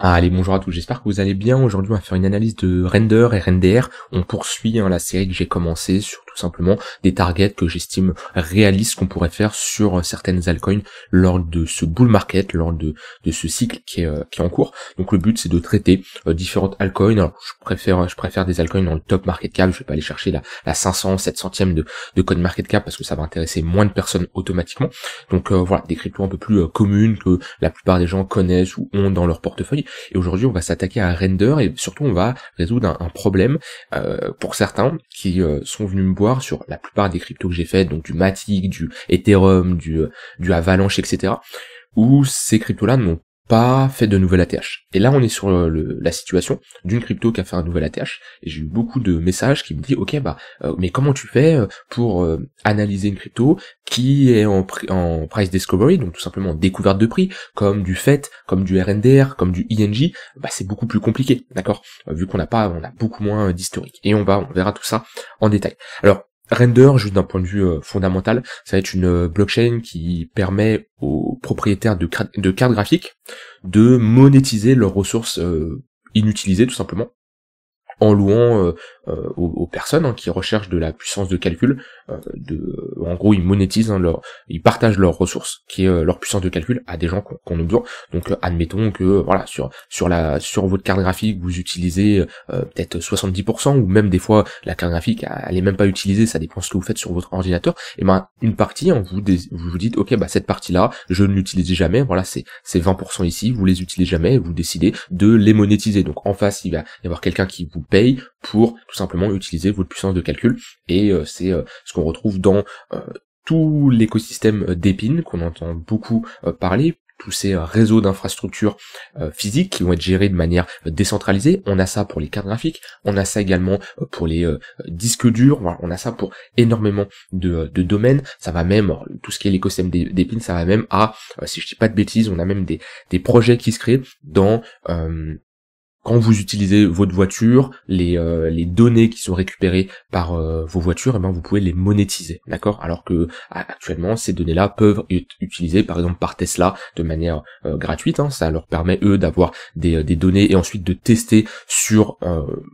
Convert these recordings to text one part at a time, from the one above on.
Ah, allez, bonjour à tous, j'espère que vous allez bien. Aujourd'hui, on va faire une analyse de Render et Render, On poursuit hein, la série que j'ai commencée sur simplement des targets que j'estime réalistes qu'on pourrait faire sur euh, certaines altcoins lors de ce bull market, lors de, de ce cycle qui est, euh, en cours. Donc le but c'est de traiter euh, différentes altcoins. Alors, je préfère je préfère des altcoins dans le top market cap, je vais pas aller chercher la, la 500, 700e de, de code market cap parce que ça va intéresser moins de personnes automatiquement. Donc voilà, des cryptos un peu plus communes que la plupart des gens connaissent ou ont dans leur portefeuille. Et aujourd'hui, on va s'attaquer à Render et surtout on va résoudre un, problème pour certains qui sont venus me voir sur la plupart des cryptos que j'ai faites, donc du Matic, du Ethereum, du, euh, du Avalanche, etc., où ces cryptos-là n'ont pas fait de nouvelles ATH. Et là, on est sur euh, le, la situation d'une crypto qui a fait un nouvel ATH. Et j'ai eu beaucoup de messages qui me disent, ok, bah, euh, mais comment tu fais euh, pour analyser une crypto qui est en, en price discovery, donc tout simplement découverte de prix, comme du FET, comme du RNDR, comme du ING, bah, c'est beaucoup plus compliqué, d'accord Vu qu'on n'a pas, on a beaucoup moins d'historique. Et on va, on verra tout ça en détail. Alors, Render, juste d'un point de vue euh, fondamental, ça va être une euh, blockchain qui permet aux propriétaires de, cartes graphiques de monétiser leurs ressources euh, inutilisées tout simplement en louant aux, personnes hein, qui recherchent de la puissance de calcul euh, de, euh, en gros, ils monétisent, hein, leur, ils partagent leurs ressources, qui est euh, leur puissance de calcul, à des gens qu'on a besoin. Donc, admettons que, voilà, sur sur la sur votre carte graphique, vous utilisez peut-être 70% ou même des fois la carte graphique, elle est même pas utilisée, ça dépend ce que vous faites sur votre ordinateur. Et eh ben, une partie, hein, vous vous dites, ok, bah cette partie-là, je ne l'utilise jamais. Voilà, c'est c'est 20% ici, vous les utilisez jamais, vous décidez de les monétiser. Donc, en face, il va y avoir quelqu'un qui vous paye pour tout simplement utiliser votre puissance de calcul. Et c'est ce on retrouve dans euh, tout l'écosystème euh, d'épines qu'on entend beaucoup euh, parler, tous ces réseaux d'infrastructures physiques qui vont être gérés de manière décentralisée. On a ça pour les cartes graphiques, on a ça également pour les disques durs, on a ça pour énormément de, de domaines. Ça va même, tout ce qui est l'écosystème d'épines, ça va même à, si je dis pas de bêtises, on a même des, des projets qui se créent dans quand vous utilisez votre voiture, les, euh, données qui sont récupérées par euh, vos voitures, et eh ben vous pouvez les monétiser, d'accord Alors que actuellement, ces données-là peuvent être utilisées par exemple par Tesla de manière euh, gratuite. Hein, ça leur permet eux d'avoir des, données et ensuite de tester sur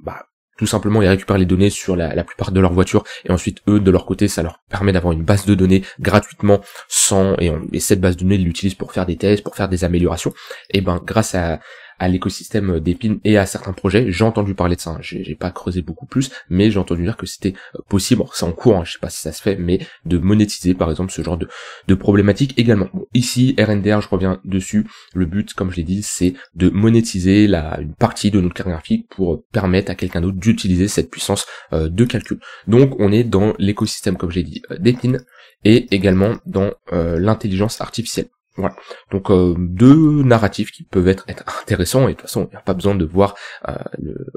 bah, tout simplement ils récupèrent les données sur la, plupart de leurs voitures et ensuite eux de leur côté ça leur permet d'avoir une base de données gratuitement sans et, et cette base de données ils l'utilisent pour faire des tests pour faire des améliorations et eh ben grâce à, à l'écosystème d'épines et à certains projets. J'ai entendu parler de ça, hein. je j'ai pas creusé beaucoup plus, mais j'ai entendu dire que c'était euh, possible, c'est en cours, hein. je sais pas si ça se fait, mais de monétiser par exemple ce genre de, de problématique également. ici, RNDR, je reviens dessus, le but, comme je l'ai dit, c'est de monétiser la, une partie de notre carte graphique pour permettre à quelqu'un d'autre d'utiliser cette puissance euh, de calcul. Donc on est dans l'écosystème, comme j'ai dit, euh, d'épines et également dans l'intelligence artificielle. Voilà. Donc euh, deux narratifs qui peuvent être, intéressants, et de toute façon, il n'y a pas besoin de voir, euh,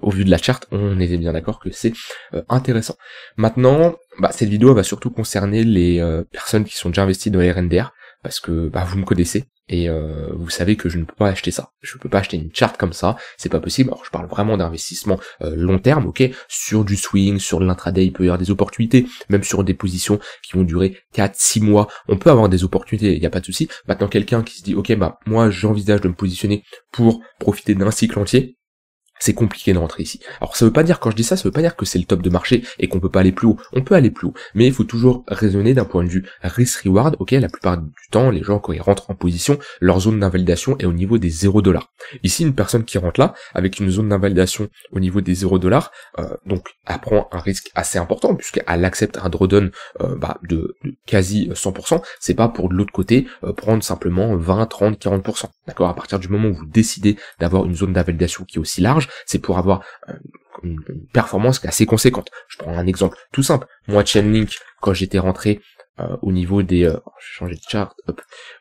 au vu de la charte, on était bien d'accord que c'est euh, intéressant. Maintenant, bah, cette vidéo va surtout concerner les personnes qui sont déjà investies dans les RNDR, parce que bah, vous me connaissez, et euh, vous savez que je ne peux pas acheter ça. Je ne peux pas acheter une charte comme ça. C'est pas possible. Alors je parle vraiment d'investissement euh, long terme, ok Sur du swing, sur l'intraday, il peut y avoir des opportunités, même sur des positions qui vont durer 4-6 mois. On peut avoir des opportunités, il n'y a pas de souci. Maintenant quelqu'un qui se dit ok bah moi j'envisage de me positionner pour profiter d'un cycle entier, c'est compliqué de rentrer ici. Alors ça veut pas dire, quand je dis ça, ça veut pas dire que c'est le top de marché et qu'on peut pas aller plus haut. On peut aller plus haut, mais il faut toujours raisonner d'un point de vue risk-reward. Ok, la plupart du temps, les gens, quand ils rentrent en position, leur zone d'invalidation est au niveau des 0 dollars. Ici, une personne qui rentre là, avec une zone d'invalidation au niveau des 0 dollars, euh, donc elle prend un risque assez important, puisqu'elle accepte un drawdown euh, bah, de, de, quasi 100%. C'est pas pour de l'autre côté euh, prendre simplement 20, 30, 40%. D'accord À partir du moment où vous décidez d'avoir une zone d'invalidation qui est aussi large, c'est pour avoir euh, une performance assez conséquente. Je prends un exemple tout simple. Moi, Chainlink, quand j'étais rentré euh, au niveau des, euh, oh, changer de chart,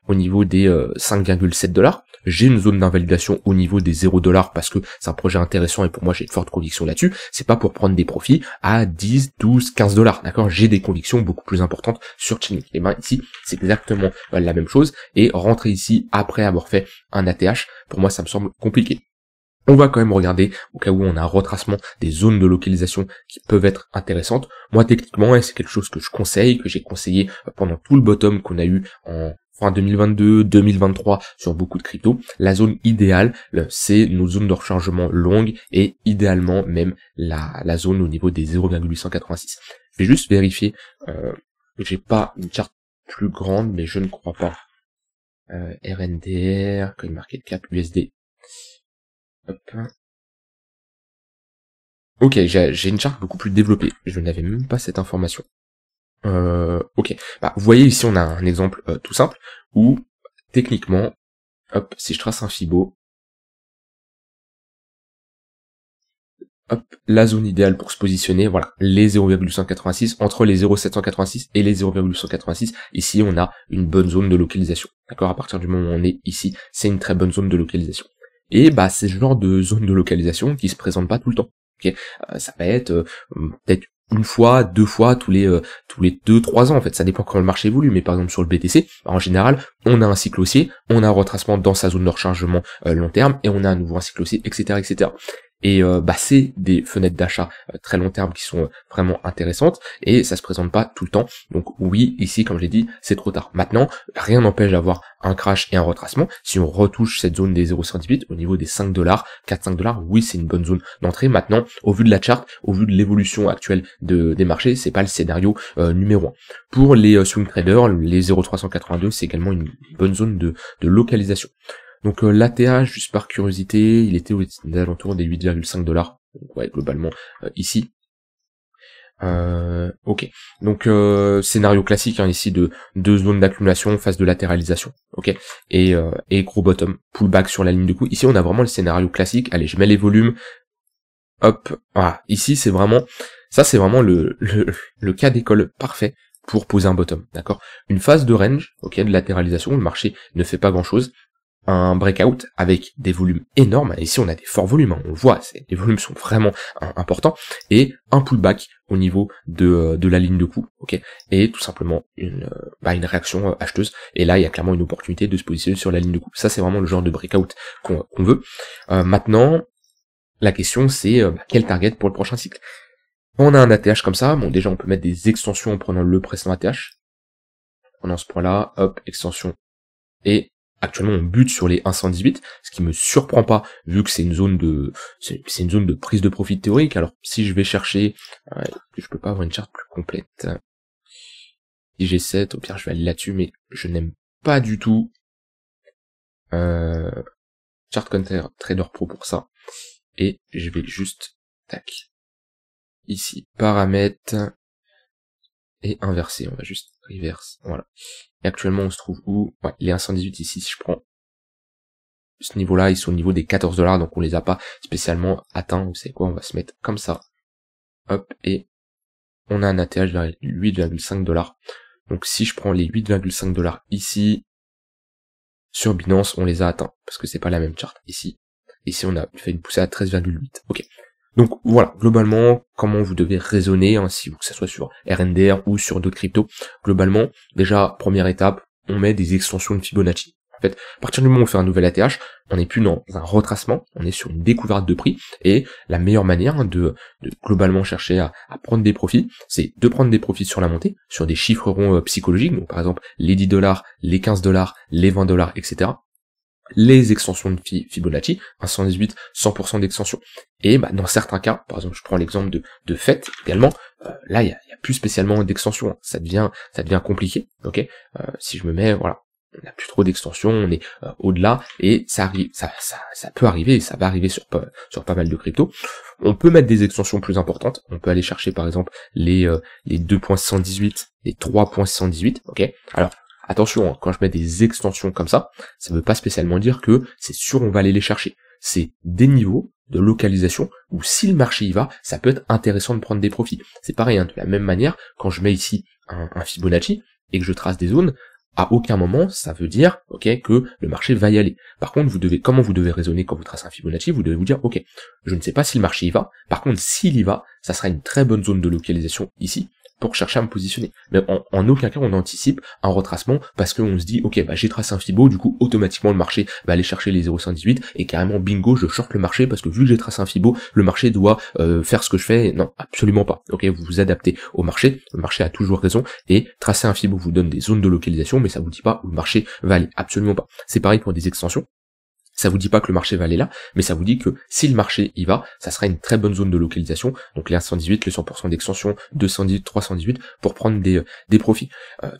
au niveau des 5,7 dollars, j'ai une zone d'invalidation au niveau des 0 dollars parce que c'est un projet intéressant et pour moi j'ai une forte conviction là-dessus. C'est pas pour prendre des profits à 10, 12, 15 dollars, d'accord J'ai des convictions beaucoup plus importantes sur Chainlink. Et eh ben ici, c'est exactement la même chose et rentrer ici après avoir fait un ATH, pour moi ça me semble compliqué on va quand même regarder au cas où on a un retracement des zones de localisation qui peuvent être intéressantes. Moi, techniquement, hein, c'est quelque chose que je conseille, que j'ai conseillé euh, pendant tout le bottom qu'on a eu en fin 2022, 2023 sur beaucoup de cryptos. La zone idéale, euh, c'est nos zones de rechargement longues et idéalement même la, zone au niveau des 0,886. Je vais juste vérifier. Euh, j'ai pas une charte plus grande, mais je ne crois pas. Euh, RNDR, Coin Market Cap, USD, Ok, j'ai une charte beaucoup plus développée. Je n'avais même pas cette information. Euh, ok, bah, vous voyez ici on a un exemple euh, tout simple où techniquement, hop, si je trace un fibo, hop, la zone idéale pour se positionner, voilà, les 0,186, entre les 0,786 et les 0,186, ici on a une bonne zone de localisation. D'accord, à partir du moment où on est ici, c'est une très bonne zone de localisation. Et bah c'est ce genre de zone de localisation qui se présente pas tout le temps. Euh, ça va être euh, hum, peut-être une fois, deux fois tous les euh, tous les deux trois ans en fait, ça dépend quand le marché évolue. Mais par exemple sur le BTC, bah, en général, on a un cycle haussier, on a un retracement dans sa zone de rechargement long terme et on a un nouveau un cycle haussier, etc., etc. Et euh, bah, c'est des fenêtres d'achat euh, très long terme qui sont euh, vraiment intéressantes et ça se présente pas tout le temps. Donc oui, ici, comme j'ai dit, c'est trop tard. Maintenant, rien n'empêche d'avoir un crash et un retracement. Si on retouche cette zone des 0,58 au niveau des 5 dollars, 4-5 dollars, oui, c'est une bonne zone d'entrée. Maintenant, au vu de la charte, au vu de l'évolution actuelle de, des marchés, c'est pas le scénario numéro 1. Pour les swing traders, les 0,382, c'est également une bonne zone de, de localisation. Donc euh, l'ATH, juste par curiosité, il était aux alentours des 8,5 dollars. Ouais, globalement, euh, ici. Euh, ok. Donc scénario classique hein, ici de deux zones d'accumulation, phase de latéralisation, ok, et, et gros bottom, pullback sur la ligne de coup. Ici on a vraiment le scénario classique. Allez, je mets les volumes. Hop. voilà, ah, ici c'est vraiment, ça c'est vraiment le, le cas d'école parfait pour poser un bottom, d'accord Une phase de range, ok, de latéralisation, le marché ne fait pas grand-chose, un breakout avec des volumes énormes. Et ici, on a des forts volumes. Hein, on voit, les volumes sont vraiment hein, importants. Et un pullback au niveau de, euh, la ligne de coup, ok et tout simplement une, euh, bah, réaction euh, acheteuse. Et là, il y a clairement une opportunité de se positionner sur la ligne de coup, Ça, c'est vraiment le genre de breakout qu'on veut. maintenant, la question, c'est quel target pour le prochain cycle on a un ATH comme ça, bon déjà on peut mettre des extensions en prenant le précédent ATH. On ce point là, hop, extension et Actuellement, on bute sur les 118, ce qui me surprend pas, vu que c'est une zone de, c'est une zone de prise de profit théorique. Alors, si je vais chercher, je peux pas avoir une charte plus complète. IG7, au pire, je vais aller là-dessus, mais je n'aime pas du tout, euh, chart counter trader pro pour ça. Et je vais juste, tac, ici, paramètres, et inversé. On va juste reverse. Voilà. Et actuellement, on se trouve où Ouais, les 118 ici si je prends ce niveau-là, ils sont au niveau des 14 dollars, donc on les a pas spécialement atteints. Vous savez quoi On va se mettre comme ça. Hop, et on a un ATH vers 8,5 dollars. Donc si je prends les 8,5 dollars ici, sur Binance, on les a atteints, parce que c'est pas la même charte ici. Ici, on a fait une poussée à 13,8. Ok. Donc voilà, globalement, comment vous devez raisonner, hein, si vous que ce soit sur RNDR ou sur d'autres cryptos. Globalement, déjà, première étape, on met des extensions de Fibonacci. En fait, à partir du moment où on fait un nouvel ATH, on n'est plus dans un retracement, on est sur une découverte de prix, et la meilleure manière hein, de, globalement chercher à, à, prendre des profits, c'est de prendre des profits sur la montée, sur des chiffres ronds euh, psychologiques, donc par exemple les 10 dollars, les 15 dollars, les 20 dollars, etc les extensions de Fibonacci, 118, 100% d'extension. Et bah, dans certains cas, par exemple, je prends l'exemple de, de FET également, euh, là, il n'y a, plus spécialement d'extension, hein. ça, devient, ça devient compliqué, ok euh, Si je me mets, voilà, on n'a plus trop d'extensions, on est euh, au-delà, et ça arrive, ça, ça, ça, peut arriver, ça va arriver sur, pas, sur pas mal de crypto On peut mettre des extensions plus importantes, on peut aller chercher par exemple les, les 2.118, les 3.118, ok Alors, Attention, hein, quand je mets des extensions comme ça, ça ne veut pas spécialement dire que c'est sûr on va aller les chercher. C'est des niveaux de localisation où si le marché y va, ça peut être intéressant de prendre des profits. C'est pareil, hein, de la même manière, quand je mets ici un, un Fibonacci et que je trace des zones, à aucun moment ça veut dire ok que le marché va y aller. Par contre, vous devez comment vous devez raisonner quand vous tracez un Fibonacci, vous devez vous dire ok, je ne sais pas si le marché y va. Par contre, s'il y va, ça sera une très bonne zone de localisation ici pour chercher à me positionner. Mais en, aucun cas on anticipe un retracement parce qu'on se dit ok bah j'ai tracé un fibo, du coup automatiquement le marché va aller chercher les 0,118 et carrément bingo je short le marché parce que vu que j'ai tracé un fibo, le marché doit euh, faire ce que je fais. Non, absolument pas. Ok, vous vous adaptez au marché, le marché a toujours raison et tracer un fibo vous donne des zones de localisation, mais ça vous dit pas où le marché va aller. Absolument pas. C'est pareil pour des extensions. Ça vous dit pas que le marché va aller là, mais ça vous dit que si le marché y va, ça sera une très bonne zone de localisation. Donc les 118, le 100% d'extension, 218, 318 pour prendre des, euh, des profits.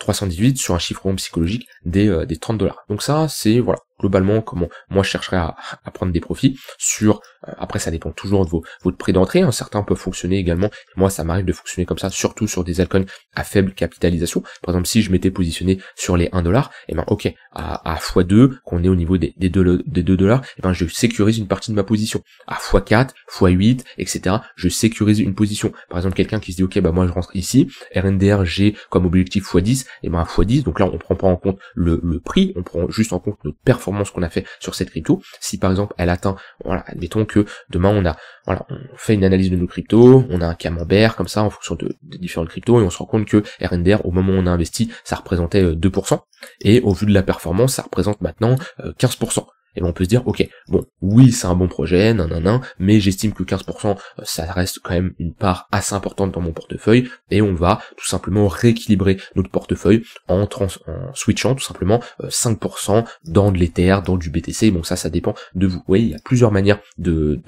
318 euh, sur un chiffre psychologique des, euh, des 30 dollars. Donc ça, c'est voilà, globalement comment moi je chercherais à, prendre des profits sur euh, après ça dépend toujours de vos, votre prix d'entrée hein. certains peuvent fonctionner également moi ça m'arrive de fonctionner comme ça surtout sur des altcoins à faible capitalisation par exemple si je m'étais positionné sur les 1 dollar et eh ben ok à, à x2 qu'on est au niveau des, des 2 dollars et eh ben je sécurise une partie de ma position à x4 x8 etc je sécurise une position par exemple quelqu'un qui se dit ok bah, moi je rentre ici RNDR j'ai comme objectif x10 et eh ben à x10 donc là on prend pas en compte le, le prix on prend juste en compte notre performance qu'on a fait sur cette crypto. Si par exemple elle atteint, voilà, admettons que demain on a, voilà, on fait une analyse de nos cryptos, on a un camembert comme ça en fonction de, de différentes cryptos et on se rend compte que RNDR au moment où on a investi, ça représentait 2% euh, et au vu de la performance, ça représente maintenant 15%. Euh, et ben on peut se dire ok bon oui c'est un bon projet nanana mais j'estime que 15% euh, ça reste quand même une part assez importante dans mon portefeuille et on va tout simplement rééquilibrer notre portefeuille en, en switchant tout simplement 5% euh, dans de l'Ether, dans du BTC bon ça ça dépend de vous. Vous voyez il y a plusieurs manières de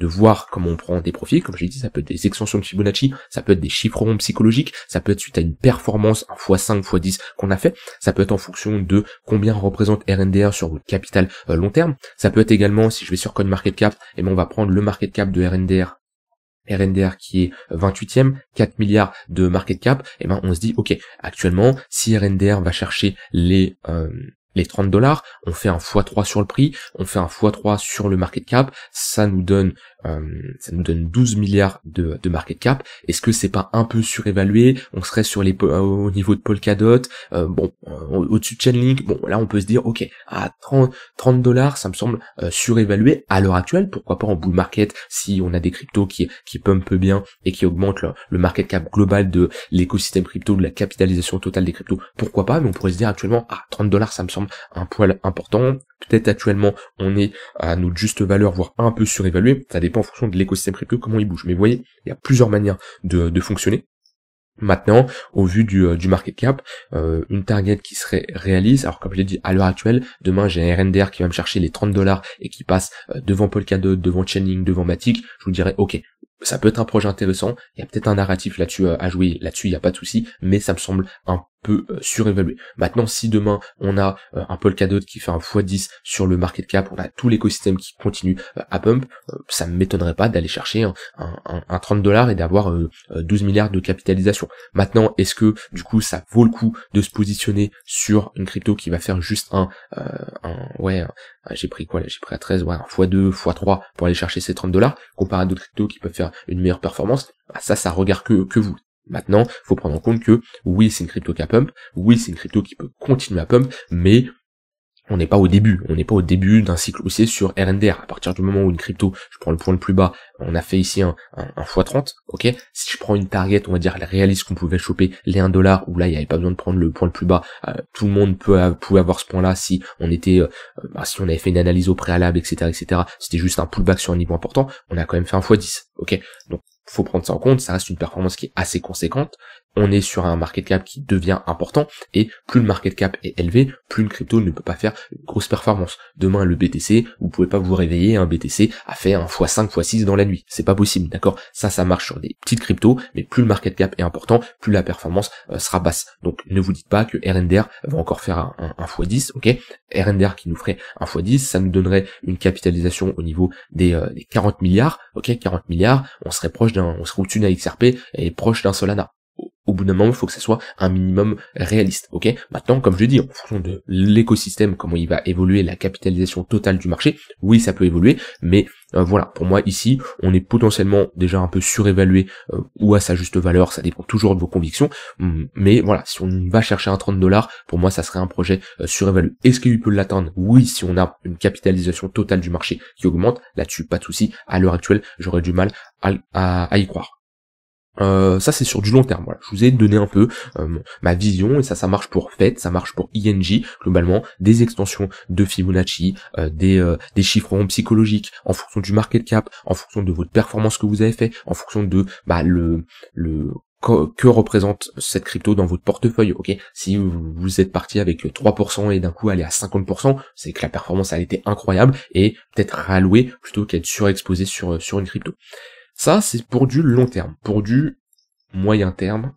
de voir comment on prend des profits. Comme j'ai dit, ça peut être des extensions de Fibonacci, ça peut être des ronds psychologiques, ça peut être suite à une performance, un x5, x10 qu'on a fait, ça peut être en fonction de combien représente RNDR sur votre capital euh, long terme, ça peut être également, si je vais sur cap, et eh ben on va prendre le market cap de RNDR RNDR qui est 28e, 4 milliards de market cap, et eh ben on se dit ok, actuellement si RNDR va chercher les euh, les 30 dollars, on fait un x3 sur le prix, on fait un x3 sur le market cap, ça nous donne euh, ça nous donne 12 milliards de, market cap. Est-ce que c'est pas un peu surévalué On serait sur les euh, au niveau de Polkadot, euh, bon, au-dessus de Chainlink. Bon, là on peut se dire OK, à 30 dollars, ça me semble surévalué à l'heure actuelle. Pourquoi pas en bull market si on a des cryptos qui qui pumpent bien et qui augmentent le, market cap global de l'écosystème crypto, de la capitalisation totale des cryptos. Pourquoi pas Mais on pourrait se dire actuellement à 30 dollars, ça me semble un poil important. Peut-être actuellement on est à notre juste valeur, voire un peu surévalué. Ça dépend en fonction de l'écosystème crypto, comment il bouge. Mais vous voyez, il y a plusieurs manières de, fonctionner. Maintenant, au vu du, euh, market cap, euh, une target qui serait réaliste, alors comme je l'ai dit à l'heure actuelle, demain j'ai un RNDR qui va me chercher les 30 dollars et qui passe euh, devant Polkadot, devant Chainlink, devant Matic, je vous dirais ok, ça peut être un projet intéressant, il y a peut-être un narratif là-dessus euh, à jouer, là-dessus il n'y a pas de souci, mais ça me semble un peu euh, surévalué. Maintenant, si demain on a euh, un Polkadot qui fait un x10 sur le market cap, on a tout l'écosystème qui continue à pump, ça ne m'étonnerait pas d'aller chercher un, 30 dollars et d'avoir 12 milliards de capitalisation. Maintenant, est-ce que du coup ça vaut le coup de se positionner sur une crypto qui va faire juste un, un ouais, j'ai pris quoi J'ai pris à 13, ouais, un x2, x3 pour aller chercher ces 30 dollars, comparé à d'autres cryptos qui peuvent faire une meilleure performance, bah, ça, ça regarde que, que vous. Maintenant, faut prendre en compte que oui, c'est une crypto qui a pump, oui, c'est une crypto qui peut continuer à pump, mais on n'est pas au début, on n'est pas au début d'un cycle aussi sur RNDR. À partir du moment où une crypto, je prends le point le plus bas, on a fait ici un, x30, ok Si je prends une target, on va dire la réaliste qu'on pouvait choper, les 1 dollar, où là il n'y avait pas besoin de prendre le point le plus bas, euh, tout le monde peut, pouvait avoir ce point-là si on était, euh, bah, si on avait fait une analyse au préalable, etc., etc. C'était juste un pullback sur un niveau important, on a quand même fait un x10, ok Donc faut prendre ça en compte, ça reste une performance qui est assez conséquente. On est sur un market cap qui devient important et plus le market cap est élevé, plus une crypto ne peut pas faire une grosse performance. Demain, le BTC, vous pouvez pas vous réveiller, un BTC a fait un x5, x6 dans la nuit. C'est pas possible, d'accord? Ça, ça marche sur des petites cryptos, mais plus le market cap est important, plus la performance euh, sera basse. Donc, ne vous dites pas que RNDR va encore faire un, x10, ok? RNDR qui nous ferait un x10, ça nous donnerait une capitalisation au niveau des, euh, des 40 milliards, ok? 40 milliards, on serait proche on se au-dessus XRP et proche d'un Solana au bout d'un moment, il faut que ça soit un minimum réaliste. Ok Maintenant, comme je dis, en fonction de l'écosystème, comment il va évoluer, la capitalisation totale du marché, oui, ça peut évoluer, mais euh, voilà, pour moi ici, on est potentiellement déjà un peu surévalué euh, ou à sa juste valeur, ça dépend toujours de vos convictions. Hum, mais voilà, si on va chercher un 30 dollars, pour moi, ça serait un projet euh, surévalué. Est-ce qu'il peut l'atteindre Oui, si on a une capitalisation totale du marché qui augmente, là-dessus, pas de souci. À l'heure actuelle, j'aurais du mal à y croire. Euh, ça c'est sur du long terme. Voilà. Je vous ai donné un peu euh, ma vision et ça ça marche pour FED, ça marche pour ING globalement des extensions de Fibonacci, euh, des des chiffres psychologiques en fonction du market cap, en fonction de votre performance que vous avez fait, en fonction de bah, le le que représente cette crypto dans votre portefeuille, ok Si vous êtes parti avec 3% et d'un coup aller à 50%, c'est que la performance a été incroyable et peut-être rallouée plutôt qu'être surexposé sur, sur une crypto. Ça, c'est pour du long terme. Pour du moyen terme,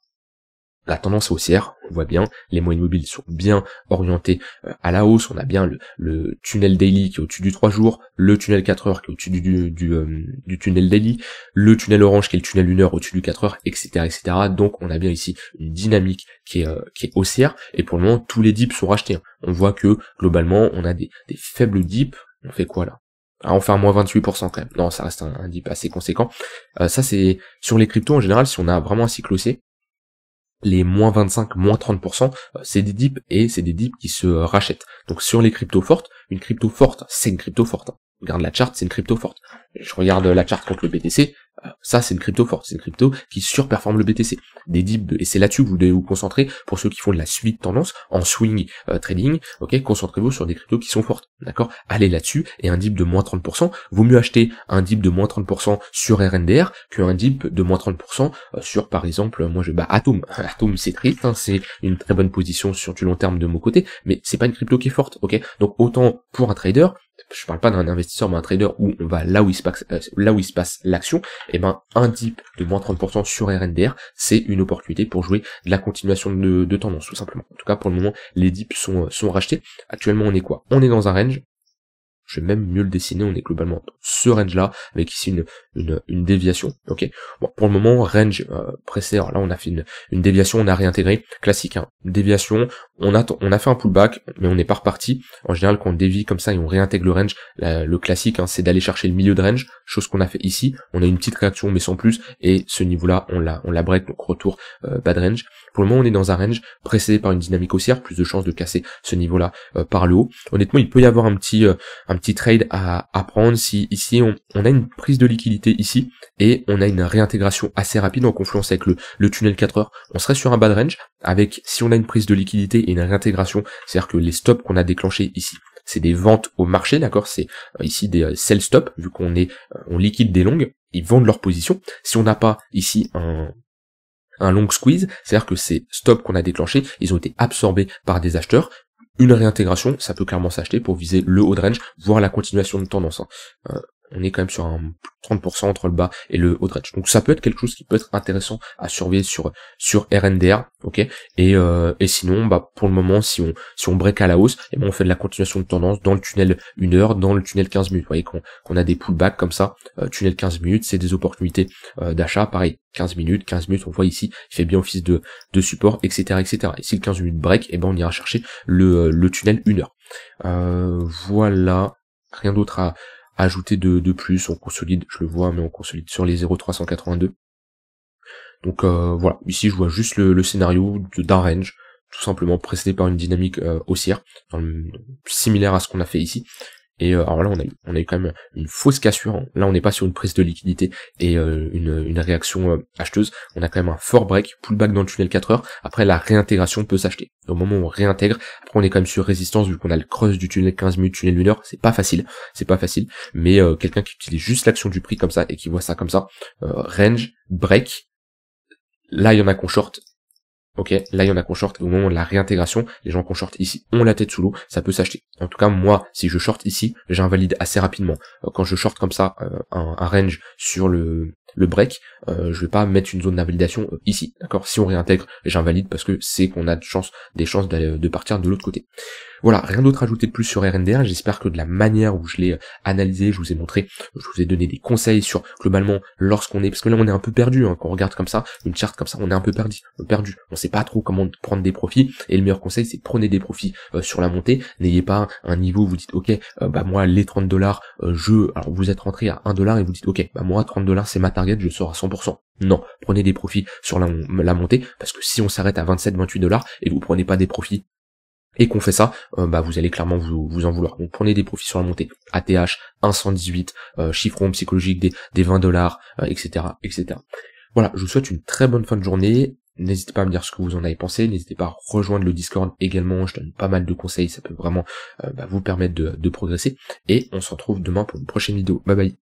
la tendance haussière, on voit bien, les moyennes mobiles sont bien orientées euh, à la hausse, on a bien le, tunnel daily qui est au-dessus du 3 jours, le tunnel 4 heures qui est au-dessus euh, du, tunnel daily, le tunnel orange qui est le tunnel 1 heure au-dessus du 4 heures, etc., etc. Donc on a bien ici une dynamique qui est, euh, qui est haussière, et pour le moment tous les dips sont rachetés. Hein. On voit que globalement on a des, des faibles dips, on fait quoi là ah, on fait un moins 28% quand même. Non, ça reste un, dip assez conséquent. Euh, ça, c'est sur les cryptos en général, si on a vraiment un cycle haussier, les moins 25, moins 30%, euh, c'est des dips et c'est des dips qui se rachètent. Donc sur les cryptos fortes, une crypto forte, c'est une crypto forte. Hein. Regarde la charte, c'est une crypto forte. Je regarde la charte contre le BTC, ça, c'est une crypto forte, c'est une crypto qui surperforme le BTC. Des dips, et c'est là-dessus que vous devez vous concentrer pour ceux qui font de la suite tendance en swing euh, trading. Ok, concentrez-vous sur des cryptos qui sont fortes, d'accord Allez là-dessus et un dip de moins 30%, vaut mieux acheter un dip de moins 30% sur RNDR qu'un dip de moins 30% euh, sur, par exemple, moi je bats Atom. Atom, c'est triste, hein, c'est une très bonne position sur du long terme de mon côté, mais c'est pas une crypto qui est forte, ok Donc autant pour un trader, je parle pas d'un investisseur, mais un trader où on va là où il passe, euh, là où il se passe l'action, et eh ben un dip de moins 30% sur RNDR, c'est une opportunité pour jouer de la continuation de, tendance, tout simplement. En tout cas, pour le moment, les dips sont, euh, sont rachetés. Actuellement, on est quoi On est dans un range je vais même mieux le dessiner, on est globalement dans ce range là, avec ici une, une, déviation. Ok. Bon, pour le moment, range euh, pressé, alors là on a fait une, une déviation, on a réintégré, classique, hein, déviation, on a, on a fait un pullback, mais on n'est pas reparti. En général, quand on dévie comme ça et on réintègre le range, le classique, hein, c'est d'aller chercher le milieu de range, chose qu'on a fait ici, on a une petite réaction mais sans plus, et ce niveau-là, on la, on la break, donc retour euh, bad range. Pour le moment, on est dans un range pressé par une dynamique haussière, plus de chances de casser ce niveau-là euh, par le haut. Honnêtement, il peut y avoir un petit, euh, petit trade à, à prendre si ici on, a une prise de liquidité ici et on a une réintégration assez rapide en confluence avec le, le tunnel 4 heures, on serait sur un bad range avec si on a une prise de liquidité et une réintégration, c'est-à-dire que les stops qu'on a déclenchés ici c'est des ventes au marché, d'accord C'est euh, ici des euh, sell stop, vu qu'on est euh, on liquide des longues, ils vendent leur position. Si on n'a pas ici un un long squeeze, c'est-à-dire que ces stops qu'on a déclenchés, ils ont été absorbés par des acheteurs une réintégration, ça peut clairement s'acheter pour viser le haut de range, voire la continuation de tendance. Hein. Euh, on est quand même sur un 30% entre le bas et le haut de Donc ça peut être quelque chose qui peut être intéressant à surveiller sur sur RNDR, ok. Et, euh, et sinon, bah pour le moment, si on si on break à la hausse, et eh ben on fait de la continuation de tendance dans le tunnel 1 heure, dans le tunnel 15 minutes. Vous voyez qu'on a des pullbacks comme ça, euh, tunnel 15 minutes, c'est des opportunités euh, d'achat, pareil, 15 minutes, 15 minutes, on voit ici, il fait bien office de, de support, etc., etc. Et si le 15 minutes break, et eh ben on ira chercher le, le tunnel 1 heure. voilà, rien d'autre à ajouter de, plus, on consolide, je le vois, mais on consolide sur les 0,382. Donc euh, voilà, ici je vois juste le, scénario d'un range, tout simplement précédé par une dynamique euh, haussière, similaire à ce qu'on a fait ici, et euh, alors là, on a, eu, on a eu quand même une fausse cassure. Hein. Là, on n'est pas sur une prise de liquidité et euh, une, réaction euh, acheteuse. On a quand même un fort break, pullback dans le tunnel 4 heures. Après, la réintégration peut s'acheter. Au moment où on réintègre, après, on est quand même sur résistance vu qu'on a le creuse du tunnel 15 minutes, tunnel 1 heure. C'est pas facile, c'est pas facile. Mais quelqu'un qui utilise juste l'action du prix comme ça et qui voit ça comme ça, range, break, là il y en a qu'on short, Ok, là il y en a qu'on short au moment de la réintégration, les gens qu'on short ici ont la tête sous l'eau, ça peut s'acheter. En tout cas, moi, si je short ici, j'invalide assez rapidement. Euh, quand je short comme ça euh, un, range sur le le break, je euh, je vais pas mettre une zone d'invalidation euh, ici, d'accord Si on réintègre, j'invalide parce que c'est qu'on a de chance, des chances de partir de l'autre côté. Voilà, rien d'autre à ajouter de plus sur RNDR. j'espère que de la manière où je l'ai euh, analysé, je vous ai montré, je vous ai donné des conseils sur globalement lorsqu'on est, parce que là on est un peu perdu, hein, quand on regarde comme ça, une charte comme ça, on est un peu perdu, perdu, on sait pas trop comment prendre des profits, et le meilleur conseil c'est prenez des profits sur la montée, n'ayez pas un niveau vous dites ok, bah moi les 30 dollars, je, alors vous êtes rentré à 1 dollar et vous dites ok, bah moi 30 dollars c'est ma je sors à 100%. Non, prenez des profits sur la, montée, parce que si on s'arrête à 27-28 dollars et vous prenez pas des profits et qu'on fait ça, euh, bah vous allez clairement vous, en vouloir. Donc prenez des profits sur la montée. ATH 118, euh, chiffron psychologique des, des 20 dollars, etc., euh, etc. Voilà, je vous souhaite une très bonne fin de journée. N'hésitez pas à me dire ce que vous en avez pensé. N'hésitez pas à rejoindre le Discord également. Je donne pas mal de conseils. Ça peut vraiment euh, bah, vous permettre de, de progresser. Et on se retrouve demain pour une prochaine vidéo. Bye bye.